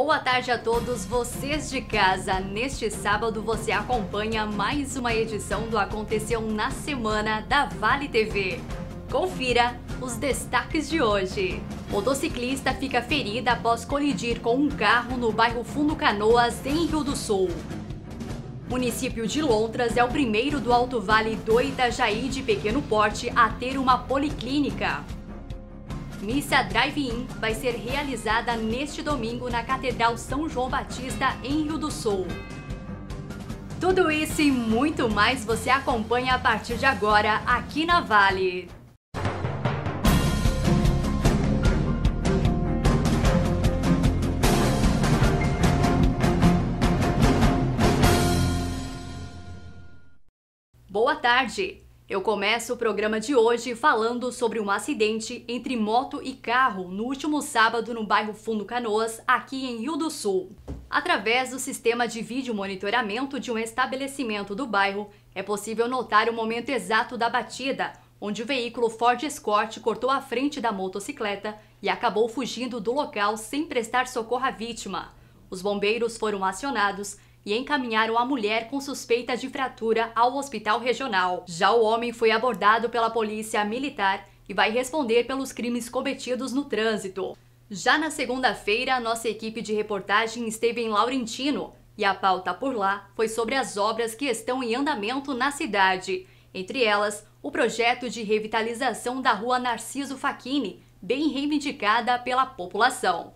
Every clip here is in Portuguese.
Boa tarde a todos vocês de casa. Neste sábado você acompanha mais uma edição do Aconteceu na Semana da Vale TV. Confira os destaques de hoje. Motociclista fica ferida após colidir com um carro no bairro Fundo Canoas, em Rio do Sul. Município de Lontras é o primeiro do Alto Vale do Itajaí de pequeno porte a ter uma policlínica. Missa Drive-In vai ser realizada neste domingo na Catedral São João Batista, em Rio do Sul. Tudo isso e muito mais você acompanha a partir de agora aqui na Vale. Boa tarde! Eu começo o programa de hoje falando sobre um acidente entre moto e carro no último sábado no bairro Fundo Canoas, aqui em Rio do Sul. Através do sistema de vídeo monitoramento de um estabelecimento do bairro, é possível notar o momento exato da batida, onde o veículo Ford Escort cortou a frente da motocicleta e acabou fugindo do local sem prestar socorro à vítima. Os bombeiros foram acionados e encaminharam a mulher com suspeita de fratura ao hospital regional. Já o homem foi abordado pela polícia militar e vai responder pelos crimes cometidos no trânsito. Já na segunda-feira, nossa equipe de reportagem esteve em Laurentino e a pauta por lá foi sobre as obras que estão em andamento na cidade. Entre elas, o projeto de revitalização da rua Narciso Facchini, bem reivindicada pela população.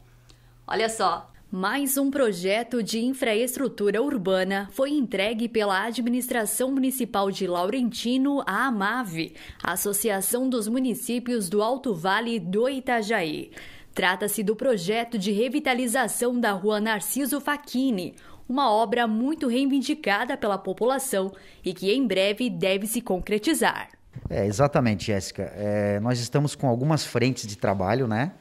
Olha só, mais um projeto de infraestrutura urbana foi entregue pela Administração Municipal de Laurentino à AMAVE, Associação dos Municípios do Alto Vale do Itajaí. Trata-se do projeto de revitalização da rua Narciso Faquini, uma obra muito reivindicada pela população e que em breve deve se concretizar. É, exatamente, Jéssica. É, nós estamos com algumas frentes de trabalho, né?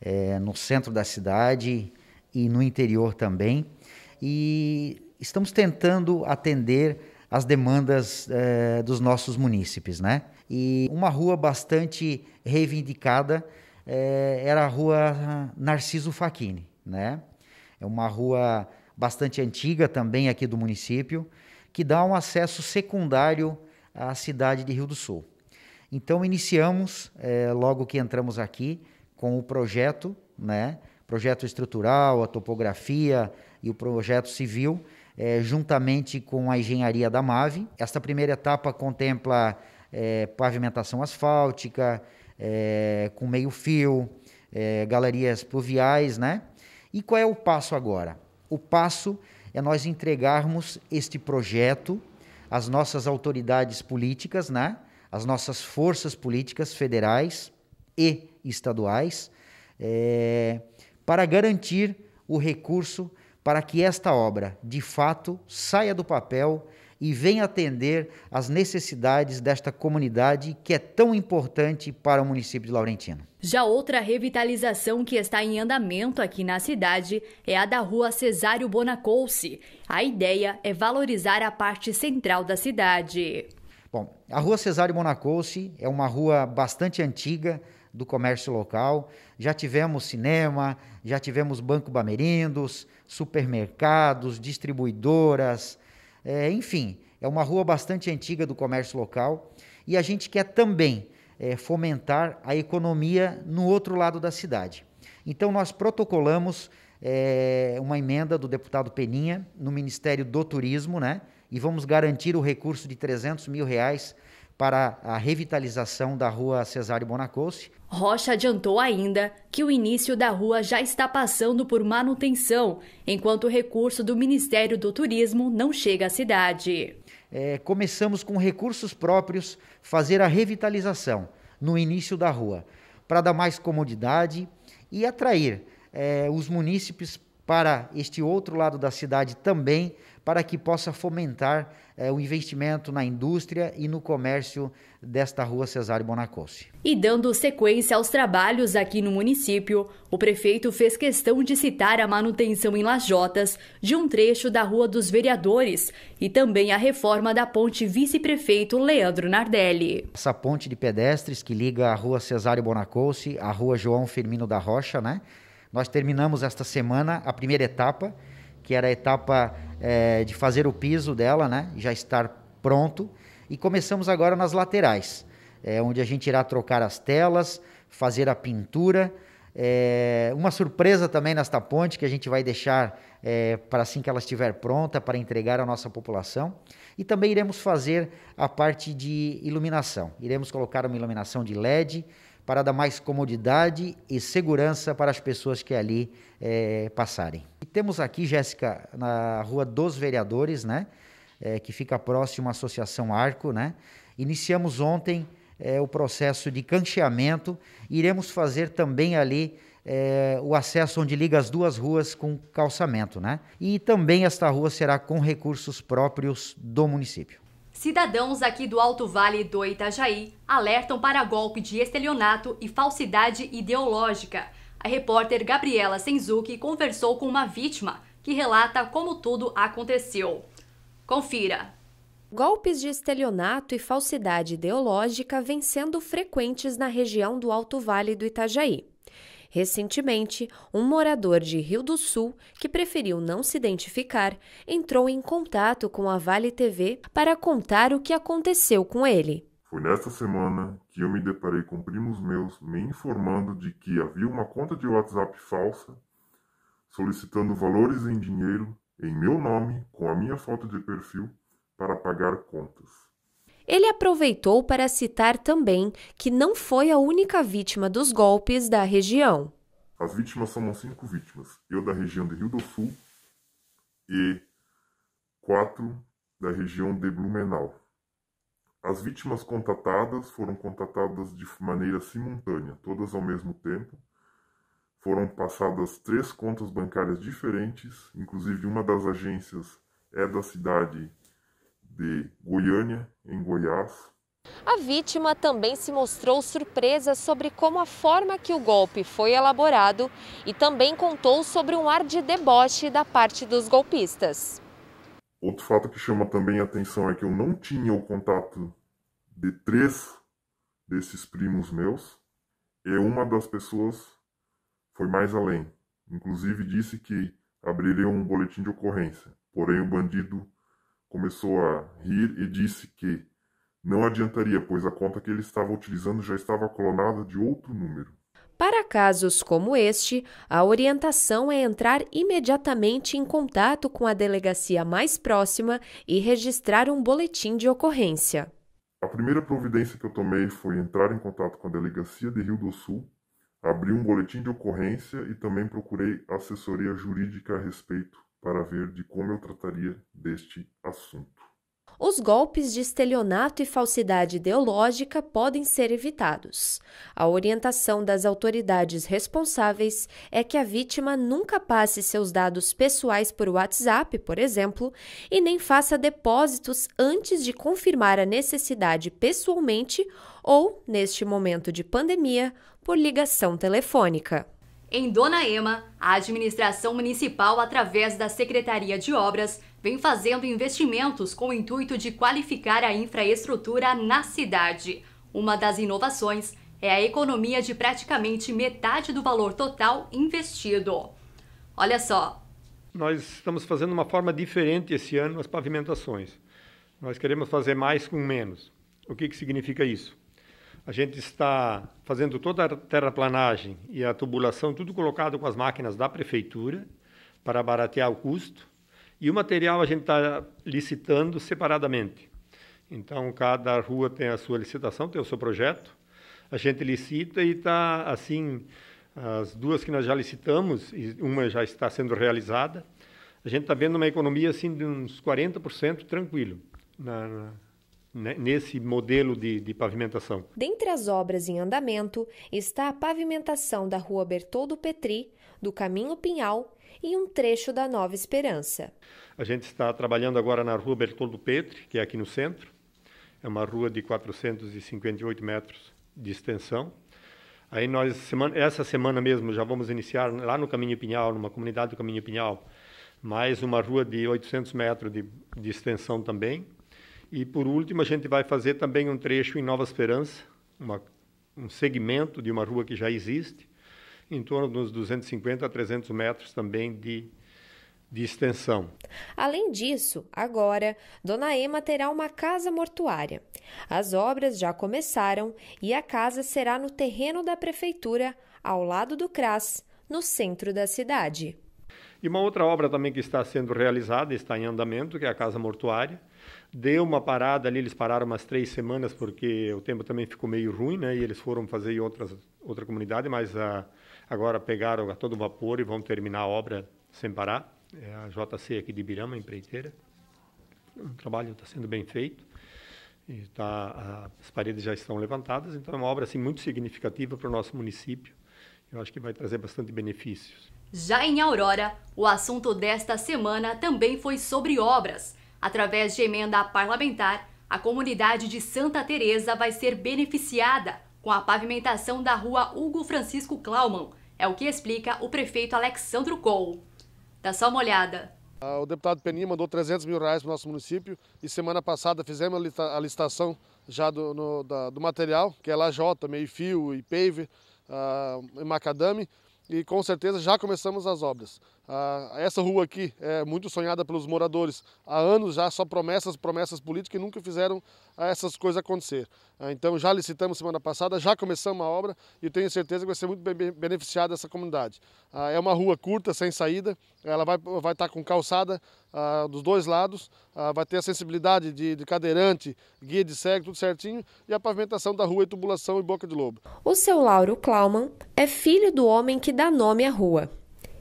É, no centro da cidade, e no interior também. E estamos tentando atender as demandas eh, dos nossos munícipes, né? E uma rua bastante reivindicada eh, era a rua Narciso Faquini, né? É uma rua bastante antiga também aqui do município, que dá um acesso secundário à cidade de Rio do Sul. Então iniciamos, eh, logo que entramos aqui, com o projeto, né? projeto estrutural, a topografia e o projeto civil, é, juntamente com a engenharia da MAVE. Esta primeira etapa contempla é, pavimentação asfáltica, é, com meio-fio, é, galerias pluviais, né? E qual é o passo agora? O passo é nós entregarmos este projeto às nossas autoridades políticas, né? às nossas forças políticas federais e estaduais. É, para garantir o recurso para que esta obra, de fato, saia do papel e venha atender às necessidades desta comunidade que é tão importante para o município de Laurentino. Já outra revitalização que está em andamento aqui na cidade é a da rua Cesário Bonacouce. A ideia é valorizar a parte central da cidade. Bom, a rua Cesário Bonacouce é uma rua bastante antiga, do comércio local. Já tivemos cinema, já tivemos Banco Bamerindos, supermercados, distribuidoras, é, enfim, é uma rua bastante antiga do comércio local. E a gente quer também é, fomentar a economia no outro lado da cidade. Então, nós protocolamos é, uma emenda do deputado Peninha no Ministério do Turismo, né? E vamos garantir o recurso de 300 mil reais para a revitalização da rua Cesário Bonacossi. Rocha adiantou ainda que o início da rua já está passando por manutenção, enquanto o recurso do Ministério do Turismo não chega à cidade. É, começamos com recursos próprios fazer a revitalização no início da rua, para dar mais comodidade e atrair é, os munícipes para este outro lado da cidade também, para que possa fomentar é, o investimento na indústria e no comércio desta rua Cesário Bonacossi. E dando sequência aos trabalhos aqui no município, o prefeito fez questão de citar a manutenção em Lajotas de um trecho da Rua dos Vereadores e também a reforma da ponte vice-prefeito Leandro Nardelli. Essa ponte de pedestres que liga a Rua Cesário Bonacossi à Rua João Firmino da Rocha, né? Nós terminamos esta semana a primeira etapa que era a etapa é, de fazer o piso dela, né? Já estar pronto. E começamos agora nas laterais, é, onde a gente irá trocar as telas, fazer a pintura. É, uma surpresa também nesta ponte que a gente vai deixar para assim que ela estiver pronta para entregar à nossa população. E também iremos fazer a parte de iluminação. Iremos colocar uma iluminação de LED para dar mais comodidade e segurança para as pessoas que ali é, passarem. E temos aqui, Jéssica, na Rua dos Vereadores, né? É, que fica próximo à Associação Arco, né? Iniciamos ontem é, o processo de cancheamento. Iremos fazer também ali é, o acesso onde liga as duas ruas com calçamento, né? E também esta rua será com recursos próprios do município. Cidadãos aqui do Alto Vale do Itajaí alertam para golpe de estelionato e falsidade ideológica a repórter Gabriela Senzuki conversou com uma vítima que relata como tudo aconteceu. Confira. Golpes de estelionato e falsidade ideológica vêm sendo frequentes na região do Alto Vale do Itajaí. Recentemente, um morador de Rio do Sul, que preferiu não se identificar, entrou em contato com a Vale TV para contar o que aconteceu com ele. Foi nesta semana que eu me deparei com primos meus me informando de que havia uma conta de WhatsApp falsa solicitando valores em dinheiro em meu nome com a minha foto de perfil para pagar contas. Ele aproveitou para citar também que não foi a única vítima dos golpes da região. As vítimas são cinco vítimas: eu da região de Rio do Sul e quatro da região de Blumenau. As vítimas contatadas foram contatadas de maneira simultânea, todas ao mesmo tempo. Foram passadas três contas bancárias diferentes, inclusive uma das agências é da cidade de Goiânia, em Goiás. A vítima também se mostrou surpresa sobre como a forma que o golpe foi elaborado e também contou sobre um ar de deboche da parte dos golpistas. Outro fato que chama também a atenção é que eu não tinha o contato de três desses primos meus, e uma das pessoas foi mais além. Inclusive disse que abriria um boletim de ocorrência. Porém, o bandido começou a rir e disse que não adiantaria, pois a conta que ele estava utilizando já estava clonada de outro número. Para casos como este, a orientação é entrar imediatamente em contato com a delegacia mais próxima e registrar um boletim de ocorrência. A primeira providência que eu tomei foi entrar em contato com a delegacia de Rio do Sul, abri um boletim de ocorrência e também procurei assessoria jurídica a respeito para ver de como eu trataria deste assunto. Os golpes de estelionato e falsidade ideológica podem ser evitados. A orientação das autoridades responsáveis é que a vítima nunca passe seus dados pessoais por WhatsApp, por exemplo, e nem faça depósitos antes de confirmar a necessidade pessoalmente ou, neste momento de pandemia, por ligação telefônica. Em Dona Ema, a administração municipal, através da Secretaria de Obras, vem fazendo investimentos com o intuito de qualificar a infraestrutura na cidade. Uma das inovações é a economia de praticamente metade do valor total investido. Olha só. Nós estamos fazendo uma forma diferente esse ano as pavimentações. Nós queremos fazer mais com menos. O que, que significa isso? A gente está fazendo toda a terraplanagem e a tubulação, tudo colocado com as máquinas da prefeitura para baratear o custo e o material a gente está licitando separadamente. Então, cada rua tem a sua licitação, tem o seu projeto. A gente licita e está, assim, as duas que nós já licitamos, e uma já está sendo realizada, a gente está vendo uma economia, assim, de uns 40% tranquilo na, na né, nesse modelo de, de, pavimentação. Dentre as obras em andamento está a pavimentação da rua Bertoldo Petri, do Caminho Pinhal e um trecho da Nova Esperança. A gente está trabalhando agora na rua Bertoldo Petri, que é aqui no centro. É uma rua de 458 metros de extensão. Aí nós, semana, essa semana mesmo, já vamos iniciar lá no Caminho Pinhal, numa comunidade do Caminho Pinhal, mais uma rua de 800 metros de, de extensão também. E por último, a gente vai fazer também um trecho em Nova Esperança, uma, um segmento de uma rua que já existe, em torno dos 250 a 300 metros também de, de extensão. Além disso, agora, Dona Ema terá uma casa mortuária. As obras já começaram e a casa será no terreno da prefeitura, ao lado do CRAS, no centro da cidade. E uma outra obra também que está sendo realizada, está em andamento, que é a Casa Mortuária. Deu uma parada ali, eles pararam umas três semanas, porque o tempo também ficou meio ruim, né? E eles foram fazer em outras, outra comunidade, mas a, Agora pegaram a todo vapor e vão terminar a obra sem parar. É a JC aqui de Birama, empreiteira. O trabalho está sendo bem feito. E tá, as paredes já estão levantadas, então é uma obra assim, muito significativa para o nosso município. Eu acho que vai trazer bastante benefícios. Já em Aurora, o assunto desta semana também foi sobre obras. Através de emenda parlamentar, a comunidade de Santa Teresa vai ser beneficiada com a pavimentação da rua Hugo Francisco Klaumann. É o que explica o prefeito Alexandro Col. Dá só uma olhada. Ah, o deputado Peninha mandou 300 mil reais para o nosso município e semana passada fizemos a licitação já do, no, da, do material, que é lajota, meio-fio e pave, uh, macadame, e com certeza já começamos as obras. Uh, essa rua aqui é muito sonhada pelos moradores, há anos já só promessas, promessas políticas que nunca fizeram a essas coisas acontecer. Ah, então já licitamos semana passada, já começamos a obra e tenho certeza que vai ser muito beneficiada essa comunidade. Ah, é uma rua curta, sem saída, ela vai, vai estar tá com calçada ah, dos dois lados, vai ter a sensibilidade de, de cadeirante, guia de cego, tudo certinho, e a pavimentação da rua e tubulação e boca de lobo. O seu Lauro Klaumann é filho do homem que dá nome à rua.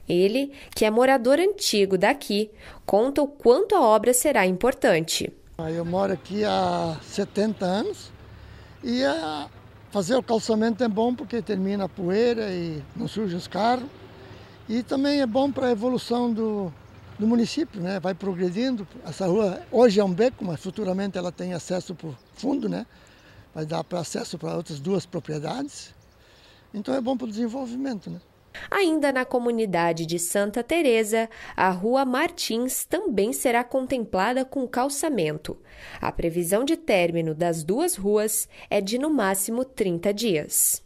Ele, que é morador antigo daqui, conta o quanto a obra será importante. Ah, eu moro aqui há 70 anos e fazer o calçamento é bom porque termina a poeira e não surge os carros. E também é bom para a evolução do, do município, né? vai progredindo. Essa rua hoje é um beco, mas futuramente ela tem acesso para o fundo, né? vai dar acesso para outras duas propriedades. Então é bom para o desenvolvimento. Né? Ainda na comunidade de Santa Teresa, a Rua Martins também será contemplada com calçamento. A previsão de término das duas ruas é de no máximo 30 dias.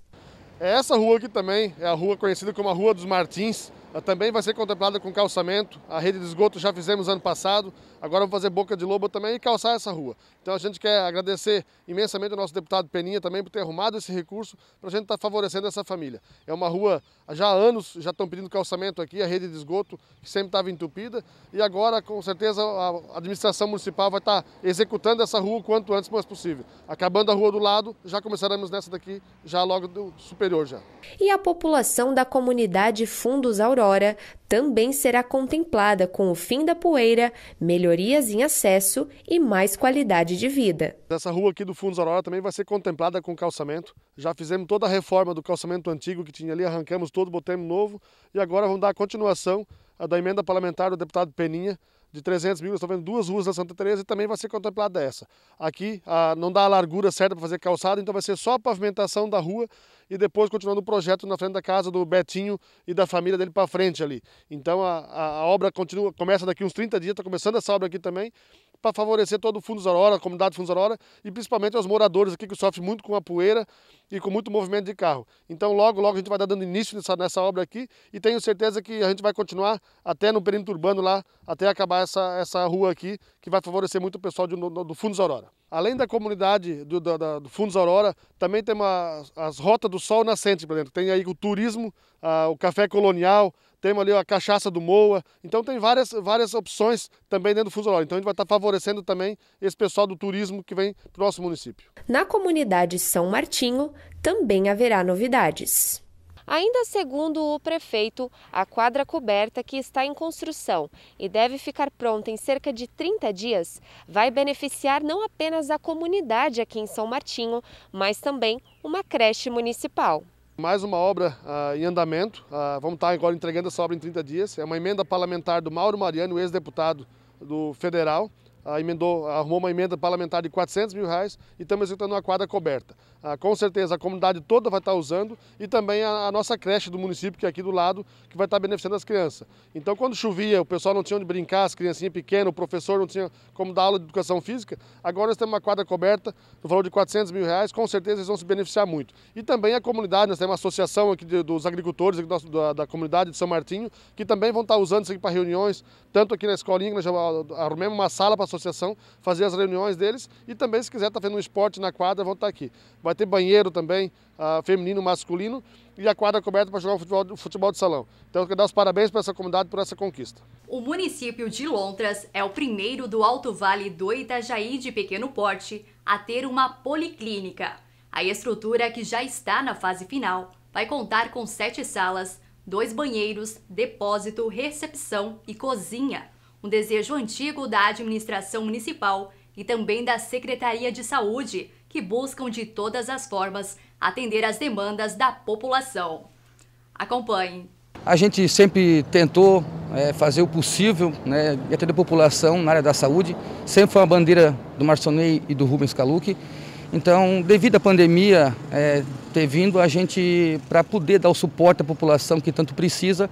É essa rua aqui também é a rua conhecida como a Rua dos Martins. Ela também vai ser contemplada com calçamento. A rede de esgoto já fizemos ano passado, agora vamos fazer boca de lobo também e calçar essa rua. Então a gente quer agradecer imensamente ao nosso deputado Peninha também por ter arrumado esse recurso para a gente estar tá favorecendo essa família. É uma rua, já há anos já estão pedindo calçamento aqui, a rede de esgoto que sempre estava entupida e agora com certeza a administração municipal vai estar tá executando essa rua o quanto antes mais possível. Acabando a rua do lado, já começaremos nessa daqui, já logo do superior já. E a população da comunidade Fundos Aurora também será contemplada com o fim da poeira, melhorias em acesso e mais qualidade de vida. Essa rua aqui do Fundo Aurora também vai ser contemplada com calçamento. Já fizemos toda a reforma do calçamento antigo que tinha ali, arrancamos todo, botamos novo e agora vamos dar a continuação da emenda parlamentar do deputado Peninha, de 300 mil, estamos vendo duas ruas na Santa Teresa e também vai ser contemplada essa. Aqui não dá a largura certa para fazer calçada, então vai ser só a pavimentação da rua e depois continuando o projeto na frente da casa do Betinho e da família dele para frente ali. Então a, a, obra continua, começa daqui uns 30 dias, está começando essa obra aqui também para favorecer todo o Fundo Zorora, a comunidade Fundo Zorora e principalmente os moradores aqui que sofrem muito com a poeira e com muito movimento de carro. Então logo, logo a gente vai dando início nessa, nessa obra aqui e tenho certeza que a gente vai continuar até no perímetro urbano lá, até acabar essa, essa rua aqui, que vai favorecer muito o pessoal do, do Fundo Zorora. Além da comunidade do, da, do Fundos Aurora, também tem uma, as rotas do sol nascente por dentro. Tem aí o turismo, a, o café colonial, temos ali a cachaça do Moa. Então tem várias, várias opções também dentro do Fundos Aurora. Então a gente vai estar tá favorecendo também esse pessoal do turismo que vem para o nosso município. Na comunidade São Martinho também haverá novidades. Ainda segundo o prefeito, a quadra coberta que está em construção e deve ficar pronta em cerca de 30 dias vai beneficiar não apenas a comunidade aqui em São Martinho, mas também uma creche municipal. Mais uma obra ah, em andamento, ah, vamos estar tá agora entregando essa obra em 30 dias. É uma emenda parlamentar do Mauro Mariano, ex-deputado do Federal, emendou, arrumou uma emenda parlamentar de 400 mil reais e estamos executando uma quadra coberta. Ah, com certeza a comunidade toda vai estar usando e também a, nossa creche do município, que é aqui do lado, que vai estar beneficiando as crianças. Então quando chovia, o pessoal não tinha onde brincar, as criancinhas pequenas, o professor não tinha como dar aula de educação física. Agora nós temos uma quadra coberta no valor de 400 mil reais, com certeza eles vão se beneficiar muito. E também a comunidade, nós temos uma associação aqui dos agricultores da, da comunidade de São Martinho, que também vão estar usando isso aqui para reuniões, tanto aqui na escolinha, nós já arrumamos uma sala para associação, fazer as reuniões deles e também, se quiser, estar tá fazendo um esporte na quadra, vão estar tá aqui. Vai ter banheiro também, uh, feminino, masculino, e a quadra coberta para jogar futebol, futebol de salão. Então, eu quero dar os parabéns para essa comunidade por essa conquista. O município de Lontras é o primeiro do Alto Vale do Itajaí de pequeno porte a ter uma policlínica. A estrutura, que já está na fase final, vai contar com sete salas, dois banheiros, depósito, recepção e cozinha um desejo antigo da administração municipal e também da Secretaria de Saúde, que buscam de todas as formas atender as demandas da população. Acompanhe. A gente sempre tentou é, fazer o possível né, e atender a população na área da saúde. Sempre foi uma bandeira do Marçonei e do Rubens Caluque. Então, devido à pandemia é, ter vindo, a gente, para poder dar o suporte à população que tanto precisa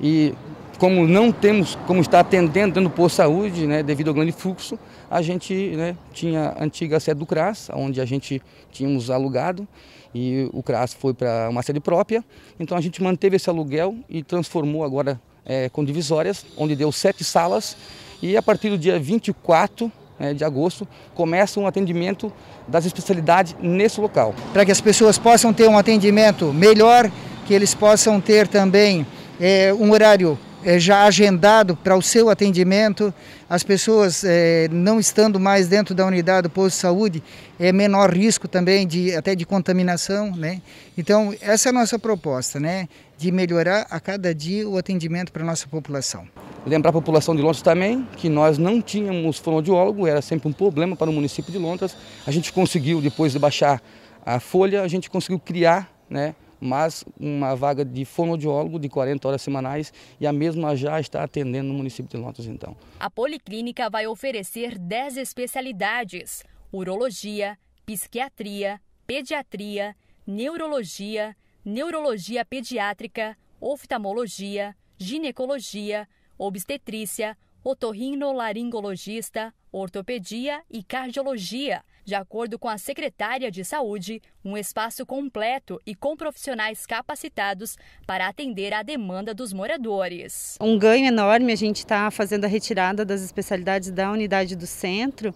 e como não temos, como está atendendo dentro do posto de saúde, né, devido ao grande fluxo, a gente né, tinha a antiga sede do CRAS, onde a gente tínhamos alugado, e o CRAS foi para uma sede própria, então a gente manteve esse aluguel e transformou agora é, com divisórias, onde deu sete salas, e a partir do dia 24 né, de agosto, começa um atendimento das especialidades nesse local. Para que as pessoas possam ter um atendimento melhor, que eles possam ter também é, um horário é, já agendado para o seu atendimento. As pessoas é, não estando mais dentro da unidade do posto de saúde, é menor risco também de até de contaminação, né? Então, essa é a nossa proposta, né? De melhorar a cada dia o atendimento para a nossa população. Lembrar a população de Londres também que nós não tínhamos fonoaudiólogo, era sempre um problema para o município de Londres. A gente conseguiu, depois de baixar a folha, a gente conseguiu criar, né? mas uma vaga de fonoaudiólogo de 40 horas semanais e a mesma já está atendendo no município de Lotus então. A policlínica vai oferecer 10 especialidades: urologia, psiquiatria, pediatria, neurologia, neurologia pediátrica, oftalmologia, ginecologia, obstetrícia, otorrinolaringologista, ortopedia e cardiologia de acordo com a secretária de Saúde, um espaço completo e com profissionais capacitados para atender à demanda dos moradores. Um ganho enorme, a gente está fazendo a retirada das especialidades da unidade do centro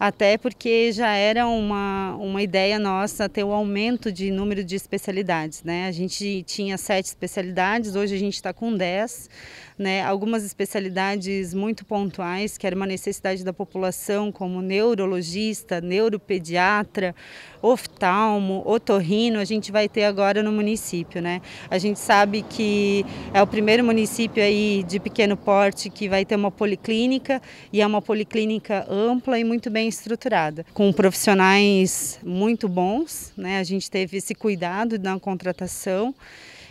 até porque já era uma, uma ideia nossa ter o um aumento de número de especialidades. Né? A gente tinha sete especialidades, hoje a gente está com dez. Né? Algumas especialidades muito pontuais, que era uma necessidade da população, como neurologista, neuropediatra, oftalmo, otorrino, a gente vai ter agora no município. Né? A gente sabe que é o primeiro município aí de pequeno porte que vai ter uma policlínica, e é uma policlínica ampla e muito bem estruturada, com profissionais muito bons, né? A gente teve esse cuidado na contratação.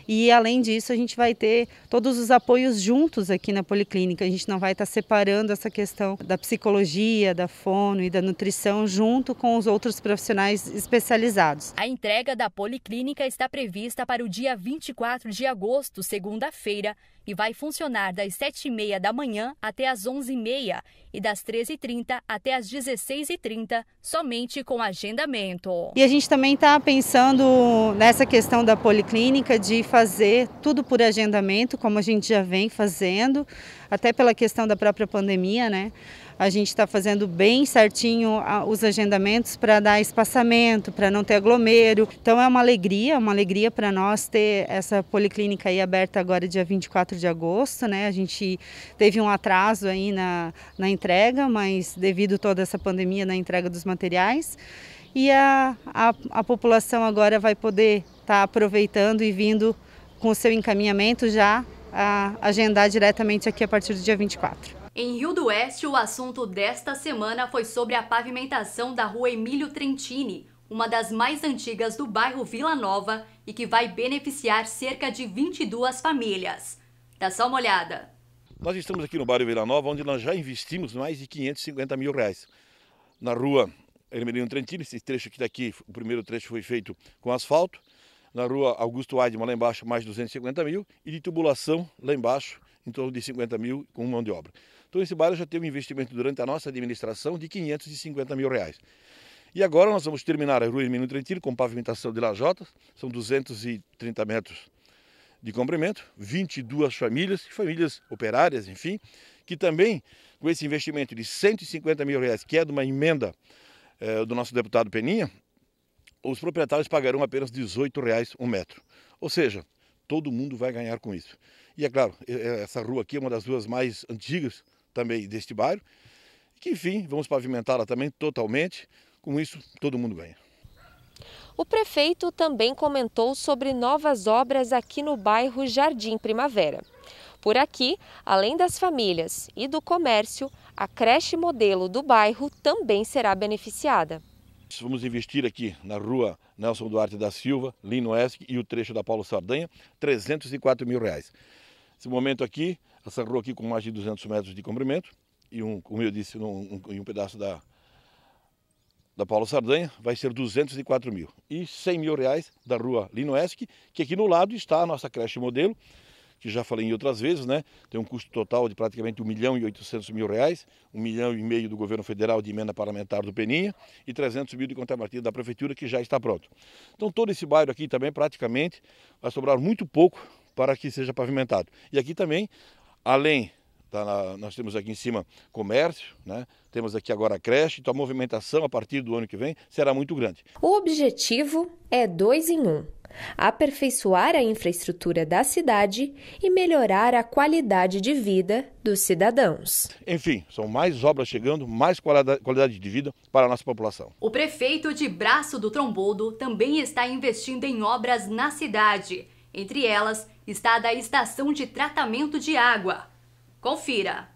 E além disso, a gente vai ter todos os apoios juntos aqui na policlínica. A gente não vai estar separando essa questão da psicologia, da fono e da nutrição junto com os outros profissionais especializados. A entrega da policlínica está prevista para o dia 24 de agosto, segunda-feira, e vai funcionar das 7h30 da manhã até as 11h30 e das 13h30 até as 16h30, somente com agendamento. E a gente também está pensando nessa questão da policlínica, de fazer tudo por agendamento, como a gente já vem fazendo, até pela questão da própria pandemia, né? A gente está fazendo bem certinho os agendamentos para dar espaçamento, para não ter aglomero. Então é uma alegria, uma alegria para nós ter essa policlínica aí aberta agora dia 24 de agosto, né? A gente teve um atraso aí na, na entrega, mas devido toda essa pandemia na entrega dos materiais e a, a, a, população agora vai poder estar tá aproveitando e vindo com o seu encaminhamento já a agendar diretamente aqui a partir do dia 24. Em Rio do Oeste, o assunto desta semana foi sobre a pavimentação da rua Emílio Trentini, uma das mais antigas do bairro Vila Nova e que vai beneficiar cerca de 22 famílias. Dá só uma olhada. Nós estamos aqui no bairro Vila Nova, onde nós já investimos mais de 550 mil reais. Na rua Hermelino Trentini, esse trecho aqui daqui, o primeiro trecho foi feito com asfalto. Na rua Augusto Weidman, lá embaixo, mais 250 mil. E de tubulação, lá embaixo, em torno de 50 mil com mão de obra. Então esse bairro já teve um investimento durante a nossa administração de 550 mil reais. E agora nós vamos terminar a Rua Hermínio Trentino com pavimentação de lajotas, são 230 metros de comprimento, 22 famílias, famílias operárias, enfim, que também com esse investimento de 150 mil reais, que é de uma emenda eh, do nosso deputado Peninha, os proprietários pagarão apenas R$ 18 reais um metro. Ou seja, todo mundo vai ganhar com isso. E é claro, é, essa rua aqui é uma das ruas mais antigas também deste bairro. Que enfim, vamos pavimentá-la também totalmente. Com isso, todo mundo ganha. O prefeito também comentou sobre novas obras aqui no bairro Jardim Primavera. Por aqui, além das famílias e do comércio, a creche modelo do bairro também será beneficiada. Vamos investir aqui na rua Nelson Duarte da Silva, Lino Esc e o trecho da Paulo Sardanha, 304 mil reais. Esse momento aqui, essa rua aqui com mais de 200 metros de comprimento e um, como eu disse, um, um, um pedaço da, da Paulo Sardanha, vai ser 204 mil. E 100 mil reais da rua Linoesc, que aqui no lado está a nossa creche modelo, que já falei em outras vezes, né? Tem um custo total de praticamente 1 milhão e 800 mil reais, 1 milhão e meio do governo federal de emenda parlamentar do Peninha e 300 mil de contrapartida da prefeitura, que já está pronto. Então todo esse bairro aqui também praticamente vai sobrar muito pouco para que seja pavimentado. E aqui também, além Tá na, nós temos aqui em cima comércio, né? temos aqui agora a creche, então a movimentação a partir do ano que vem será muito grande. O objetivo é dois em um: aperfeiçoar a infraestrutura da cidade e melhorar a qualidade de vida dos cidadãos. Enfim, são mais obras chegando, mais qualidade de vida para a nossa população. O prefeito de Braço do Tromboldo também está investindo em obras na cidade, entre elas está da estação de tratamento de água. Confira.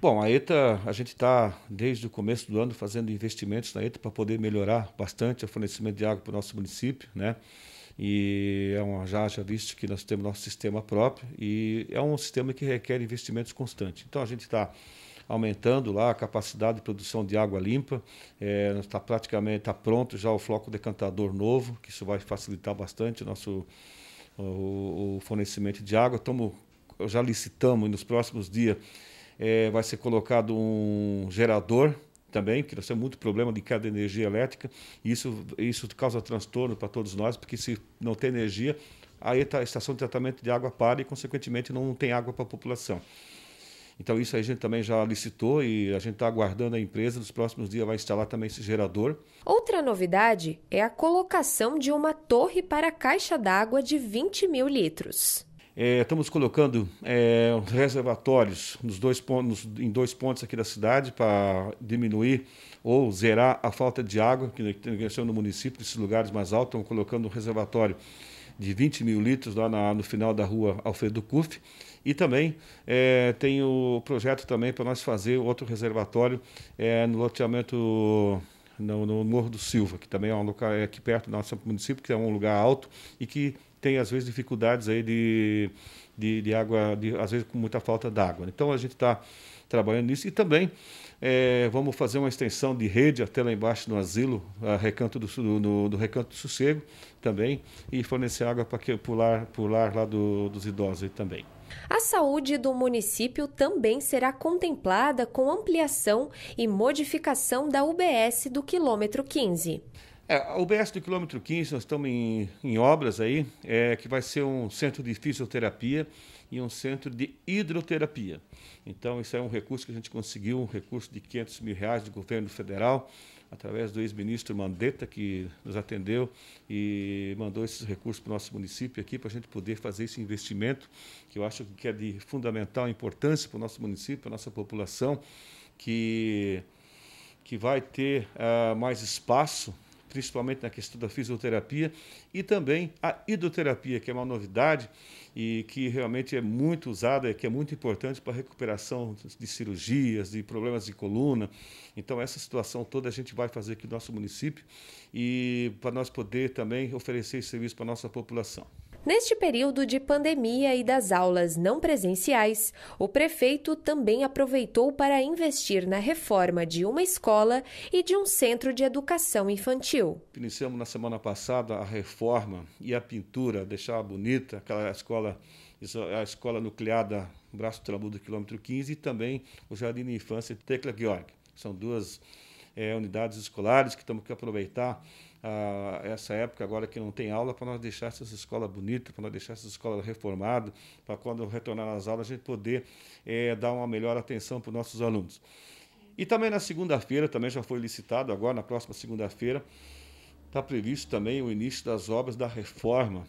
Bom, a ETA, a gente está desde o começo do ano fazendo investimentos na ETA para poder melhorar bastante o fornecimento de água para o nosso município, né? E é uma, já, já visto que nós temos nosso sistema próprio e é um sistema que requer investimentos constantes. Então a gente está aumentando lá a capacidade de produção de água limpa. Está é, tá praticamente tá pronto já o floco decantador novo, que isso vai facilitar bastante o nosso o, o fornecimento de água. Tamo, já licitamos e nos próximos dias é, vai ser colocado um gerador também, que nós temos muito problema de queda de energia elétrica, e isso, isso causa transtorno para todos nós, porque se não tem energia, aí tá, a estação de tratamento de água para e, consequentemente, não tem água para a população. Então, isso a gente também já licitou e a gente está aguardando a empresa. Nos próximos dias vai instalar também esse gerador. Outra novidade é a colocação de uma torre para caixa d'água de 20 mil litros. É, estamos colocando é, reservatórios nos dois pontos, em dois pontos aqui da cidade para diminuir ou zerar a falta de água que né, tem no município, nesses lugares mais altos. Estão colocando um reservatório de 20 mil litros lá na, no final da rua Alfredo Cuff e também é, tem o projeto também para nós fazer outro reservatório é, no loteamento no, no, Morro do Silva, que também é um é aqui perto do nosso município, que é um lugar alto e que tem às vezes dificuldades aí de, de, de água, de, às vezes com muita falta d'água. Então a gente está trabalhando nisso e também é, vamos fazer uma extensão de rede até lá embaixo no asilo, recanto do, do, do, Recanto do Sossego também, e fornecer água para pular, pular lá do, dos idosos aí também. A saúde do município também será contemplada com ampliação e modificação da UBS do quilômetro 15. É, a UBS do quilômetro 15, nós estamos em, em obras aí, é, que vai ser um centro de fisioterapia e um centro de hidroterapia. Então, isso é um recurso que a gente conseguiu, um recurso de 500 mil reais do governo federal, através do ex-ministro Mandetta, que nos atendeu e mandou esses recursos para o nosso município aqui, para a gente poder fazer esse investimento, que eu acho que é de fundamental importância para o nosso município, para a nossa população, que, que vai ter uh, mais espaço principalmente na questão da fisioterapia e também a hidroterapia que é uma novidade e que realmente é muito usada, e que é muito importante para a recuperação de cirurgias, de problemas de coluna. Então, essa situação toda a gente vai fazer aqui no nosso município e para nós poder também oferecer esse serviço para a nossa população. Neste período de pandemia e das aulas não presenciais, o prefeito também aproveitou para investir na reforma de uma escola e de um centro de educação infantil. Iniciamos na semana passada a reforma e a pintura, deixar bonita aquela escola, a escola nucleada Braço do quilômetro 15, e também o Jardim de Infância Tecla Georg. São duas é, unidades escolares que temos que aproveitar a essa época agora que não tem aula para nós deixar essas escolas bonitas, para nós deixar essas escolas reformadas, para quando retornar às aulas a gente poder é, dar uma melhor atenção para os nossos alunos. E também na segunda-feira, também já foi licitado agora, na próxima segunda-feira, está previsto também o início das obras da reforma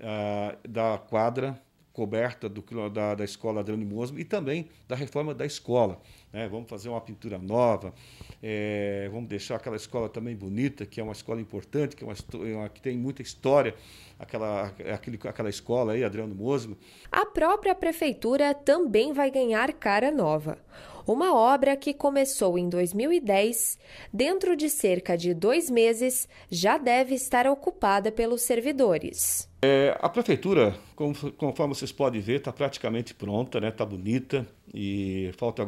ah, da quadra coberta do, da, da escola Adriano Mosmo e também da reforma da escola. Né? Vamos fazer uma pintura nova, é, vamos deixar aquela escola também bonita, que é uma escola importante, que, é uma, é uma que tem muita história, aquela, aquele, aquela escola aí, Adriano Mosmo. A própria prefeitura também vai ganhar cara nova. Uma obra que começou em 2010, dentro de cerca de dois meses, já deve estar ocupada pelos servidores. É, a prefeitura, conforme vocês podem ver, está praticamente pronta, está né? Tá bonita e falta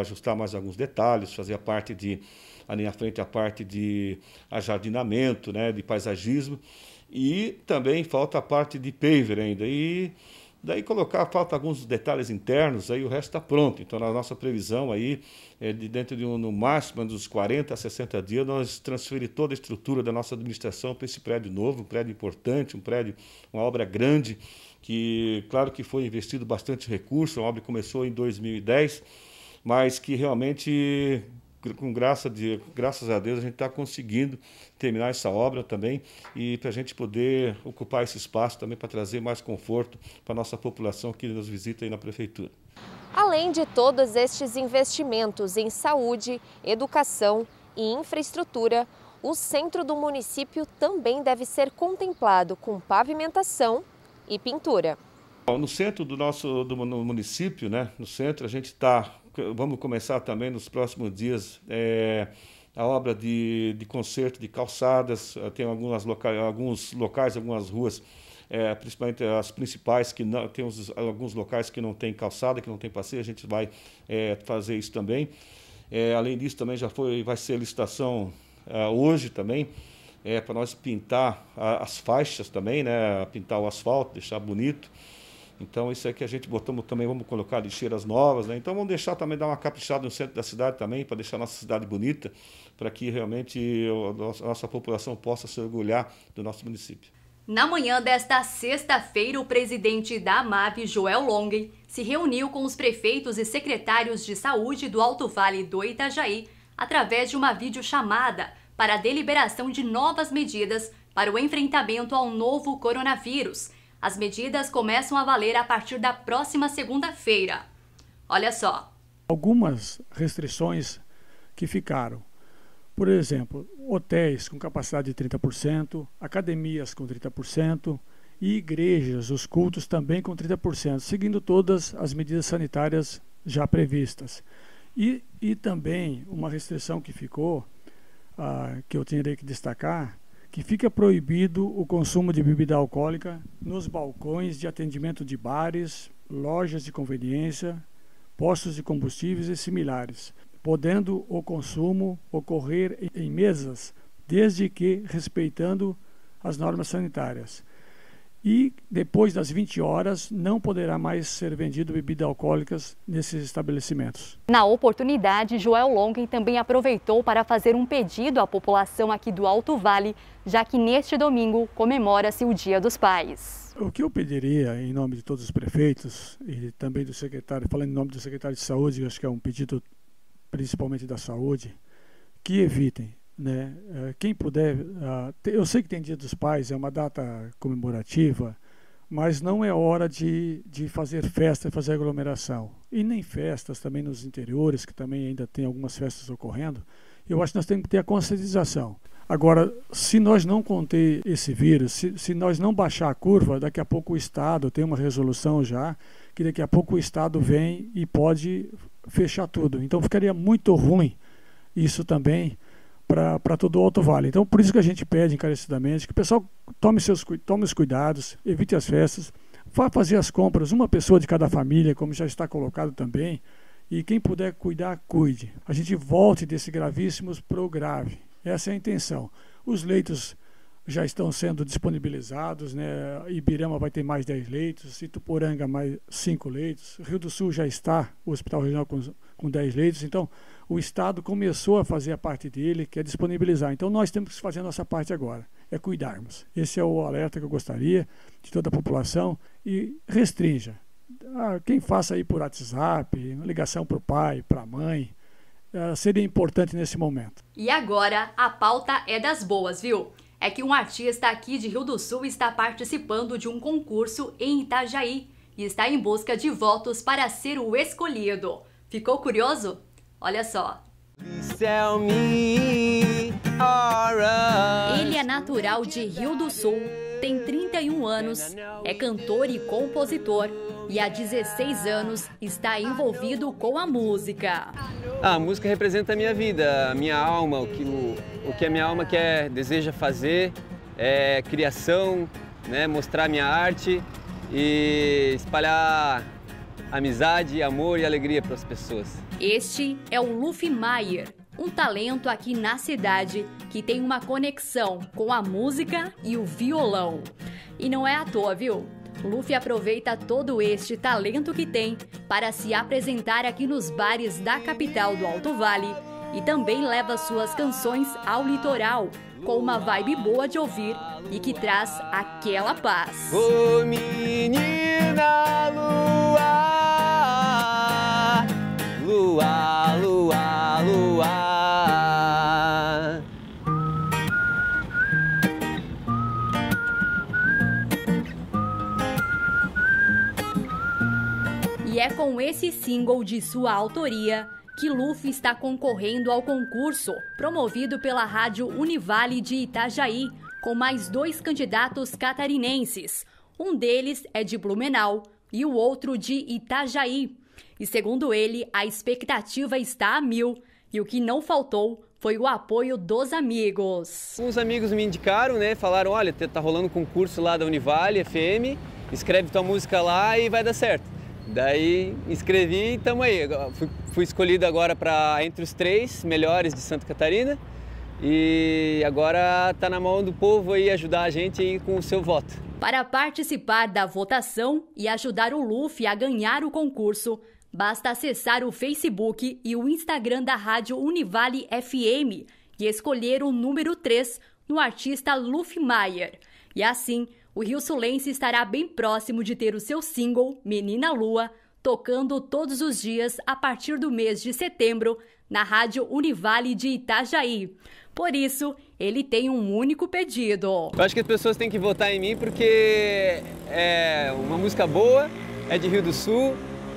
ajustar mais alguns detalhes, fazer a parte de, ali na frente, a parte de ajardinamento, né? de paisagismo e também falta a parte de paver ainda. E Daí colocar, falta alguns detalhes internos, aí o resto está pronto. Então, na nossa previsão aí, é de dentro de um, no máximo dos 40 a 60 dias, nós transferir toda a estrutura da nossa administração para esse prédio novo, um prédio importante, um prédio, uma obra grande, que claro que foi investido bastante recurso, a obra começou em 2010, mas que realmente com graça de, graças a Deus, a gente está conseguindo terminar essa obra também e para a gente poder ocupar esse espaço também para trazer mais conforto para a nossa população que nos visita aí na Prefeitura. Além de todos estes investimentos em saúde, educação e infraestrutura, o centro do município também deve ser contemplado com pavimentação e pintura. No centro do nosso do município, né, no centro, a gente está vamos começar também nos próximos dias é, a obra de, de conserto de calçadas. Eh, tem algumas loca alguns locais, algumas ruas, é, principalmente as principais, que não, tem uns, alguns locais que não tem calçada, que não tem passeio. A gente vai é, fazer isso também. além disso, também já foi, vai ser licitação hoje também. para nós pintar a, as faixas também, né? pintar o asfalto, deixar bonito. Então, isso aqui é a gente botamos também, vamos colocar lixeiras novas, né? Então, vamos deixar também, dar uma caprichada no centro da cidade também, para deixar a nossa cidade bonita, para que realmente a nossa população possa se orgulhar do nosso município. Na manhã desta sexta-feira, o presidente da MAP, Joel Longen, se reuniu com os prefeitos e secretários de saúde do Alto Vale do Itajaí através de uma videochamada para a deliberação de novas medidas para o enfrentamento ao novo coronavírus as medidas começam a valer a partir da próxima segunda-feira. Olha só. Algumas restrições que ficaram. Por exemplo, hotéis com capacidade de 30%, academias com 30% e igrejas, os cultos também com 30%, seguindo todas as medidas sanitárias já previstas. E, e também uma restrição que ficou, ah, que eu terei que destacar, que fica proibido o consumo de bebida alcoólica nos balcões de atendimento de bares, lojas de conveniência, postos de combustíveis e similares, podendo o consumo ocorrer em mesas, desde que respeitando as normas sanitárias. E depois das 20 horas não poderá mais ser vendido bebida alcoólicas nesses estabelecimentos. Na oportunidade, Joel Longen também aproveitou para fazer um pedido à população aqui do Alto Vale, já que neste domingo comemora-se o Dia dos Pais. O que eu pediria em nome de todos os prefeitos e também do secretário, falando em nome do secretário de Saúde, acho que é um pedido principalmente da saúde, que evitem né? Eh, quem puder, ah, eu sei que tem Dia dos Pais, é uma data comemorativa, mas não é hora de, de fazer festa, fazer aglomeração. E nem festas também nos interiores, que também ainda tem algumas festas ocorrendo. Eu acho que nós temos que ter a conscientização. Agora, se nós não conter esse vírus, se, se nós não baixar a curva, daqui a pouco o Estado tem uma resolução já, que daqui a pouco o Estado vem e pode fechar tudo. Então ficaria muito ruim isso também para todo o Alto Vale. Então, por isso que a gente pede encarecidamente que o pessoal tome, seus, tome os cuidados, evite as festas, vá fazer as compras, uma pessoa de cada família, como já está colocado também, e quem puder cuidar, cuide. A gente volte desse gravíssimo para o grave. Essa é a intenção. Os leitos já estão sendo disponibilizados, né? Ibirama vai ter mais 10 leitos, Ituporanga mais 5 leitos, Rio do Sul já está, o Hospital Regional com, com 10 leitos, então o Estado começou a fazer a parte dele, que é disponibilizar. Então nós temos que fazer a nossa parte agora, é cuidarmos. Esse é o alerta que eu gostaria de toda a população e restrinja. Ah, quem faça aí por WhatsApp, ligação para o pai, para a mãe, ah, seria importante nesse momento. E agora a pauta é das boas, viu? É que um artista aqui de Rio do Sul está participando de um concurso em Itajaí e está em busca de votos para ser o escolhido. Ficou curioso? Olha só. Ele é natural de Rio do Sul, tem 31 anos, é cantor e compositor e há 16 anos está envolvido com a música. Ah, a música representa a minha vida, a minha alma, o que, o, o que a minha alma quer, deseja fazer, é criação, né, mostrar minha arte e espalhar amizade, amor e alegria para as pessoas. Este é o Luffy Maier, um talento aqui na cidade que tem uma conexão com a música e o violão. E não é à toa, viu? Luffy aproveita todo este talento que tem para se apresentar aqui nos bares da capital do Alto Vale e também leva suas canções ao litoral com uma vibe boa de ouvir e que traz aquela paz. oh, menina lua lua, lua, lua. E é com esse single de sua autoria que Luffy está concorrendo ao concurso promovido pela Rádio Univale de Itajaí, com mais dois candidatos catarinenses. Um deles é de Blumenau e o outro de Itajaí. E segundo ele, a expectativa está a mil e o que não faltou foi o apoio dos amigos. Uns amigos me indicaram, né? Falaram: olha, tá rolando um concurso lá da Univale FM, escreve tua música lá e vai dar certo. Daí escrevi e tamo aí. Fui, fui escolhido agora para entre os três melhores de Santa Catarina. E agora tá na mão do povo aí ajudar a gente aí com o seu voto. Para participar da votação e ajudar o Luffy a ganhar o concurso, basta acessar o Facebook e o Instagram da Rádio Univale FM e escolher o número 3 no artista Luffy Mayer. E assim, o Rio Sulense estará bem próximo de ter o seu single Menina Lua tocando todos os dias a partir do mês de setembro na Rádio Univale de Itajaí. Por isso, ele tem um único pedido. Eu acho que as pessoas têm que votar em mim porque é uma música boa, é de Rio do Sul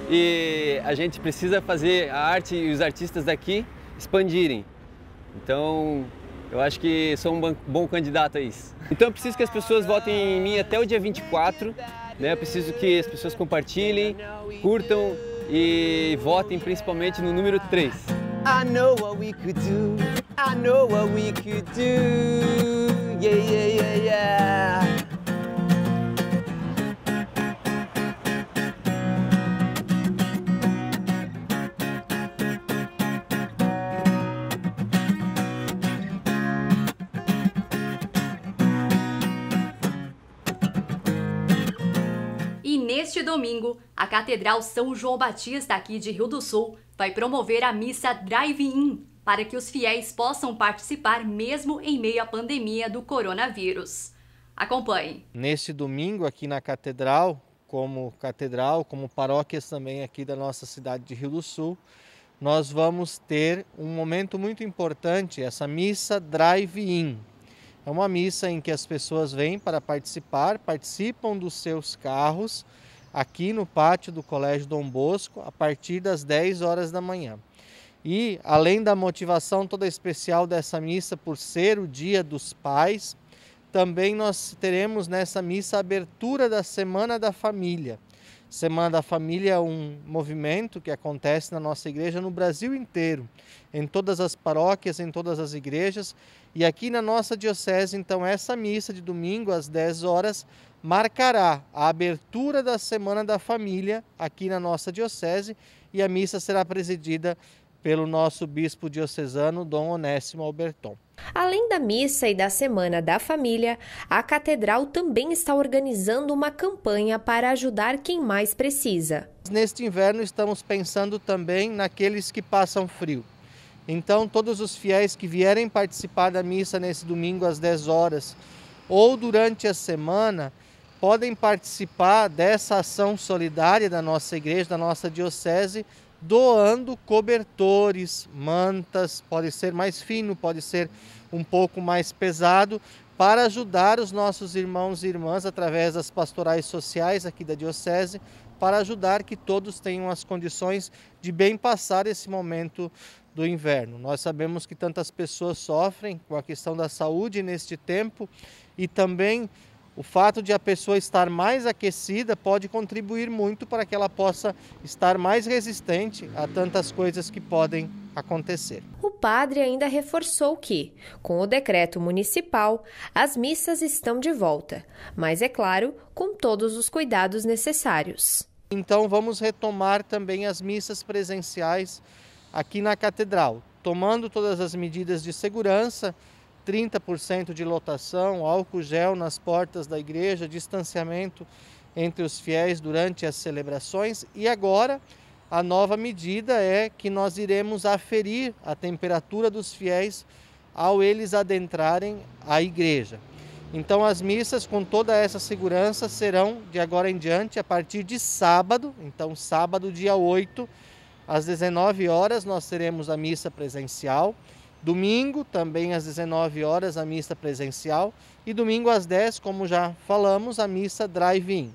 e a gente precisa fazer a arte e os artistas daqui expandirem. Então, eu acho que sou um bom candidato a isso. Então, eu preciso que as pessoas votem em mim até o dia 24. Né? Eu preciso que as pessoas compartilhem, curtam e votem principalmente no número 3. I know what we could do. I know what we could do. Yeah, yeah, yeah, yeah. domingo, a Catedral São João Batista aqui de Rio do Sul vai promover a missa Drive-In para que os fiéis possam participar mesmo em meio à pandemia do coronavírus. Acompanhe. Neste domingo aqui na Catedral, como catedral, como paróquias também aqui da nossa cidade de Rio do Sul, nós vamos ter um momento muito importante, essa missa Drive-In. É uma missa em que as pessoas vêm para participar, participam dos seus carros aqui no pátio do Colégio Dom Bosco a partir das 10 horas da manhã. E além da motivação toda especial dessa missa por ser o Dia dos Pais, também nós teremos nessa missa a abertura da Semana da Família. Semana da Família é um movimento que acontece na nossa igreja no Brasil inteiro, em todas as paróquias, em todas as igrejas. E aqui na nossa diocese, então, essa missa de domingo às 10 horas marcará a abertura da Semana da Família aqui na nossa diocese e a missa será presidida pelo nosso bispo diocesano, Dom Onésimo Alberton. Além da missa e da Semana da Família, a Catedral também está organizando uma campanha para ajudar quem mais precisa. Neste inverno, estamos pensando também naqueles que passam frio. Então, todos os fiéis que vierem participar da missa nesse domingo às 10 horas ou durante a semana, podem participar dessa ação solidária da nossa igreja, da nossa diocese, doando cobertores, mantas, pode ser mais fino, pode ser um pouco mais pesado, para ajudar os nossos irmãos e irmãs através das pastorais sociais aqui da diocese, para ajudar que todos tenham as condições de bem passar esse momento do inverno. Nós sabemos que tantas pessoas sofrem com a questão da saúde neste tempo e também o fato de a pessoa estar mais aquecida pode contribuir muito para que ela possa estar mais resistente a tantas coisas que podem acontecer. O padre ainda reforçou que, com o decreto municipal, as missas estão de volta, mas é claro, com todos os cuidados necessários. Então vamos retomar também as missas presenciais aqui na catedral, tomando todas as medidas de segurança 30% de lotação, álcool gel nas portas da igreja, distanciamento entre os fiéis durante as celebrações. E agora, a nova medida é que nós iremos aferir a temperatura dos fiéis ao eles adentrarem a igreja. Então, as missas, com toda essa segurança, serão de agora em diante, a partir de sábado, então, sábado, dia 8, às 19 horas, nós teremos a missa presencial. Domingo, também às 19 horas, a missa presencial. E domingo às 10, como já falamos, a missa drive-in.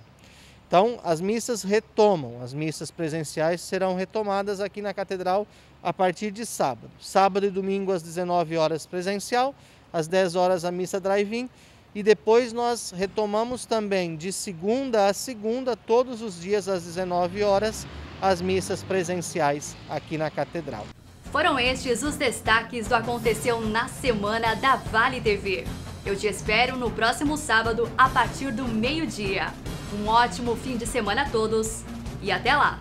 Então, as missas retomam, as missas presenciais serão retomadas aqui na Catedral a partir de sábado. Sábado e domingo às 19 horas presencial, às 10 horas a missa drive-in. E depois nós retomamos também de segunda a segunda, todos os dias às 19 horas, as missas presenciais aqui na Catedral. Foram estes os destaques do Aconteceu na Semana da Vale TV. Eu te espero no próximo sábado, a partir do meio-dia. Um ótimo fim de semana a todos e até lá!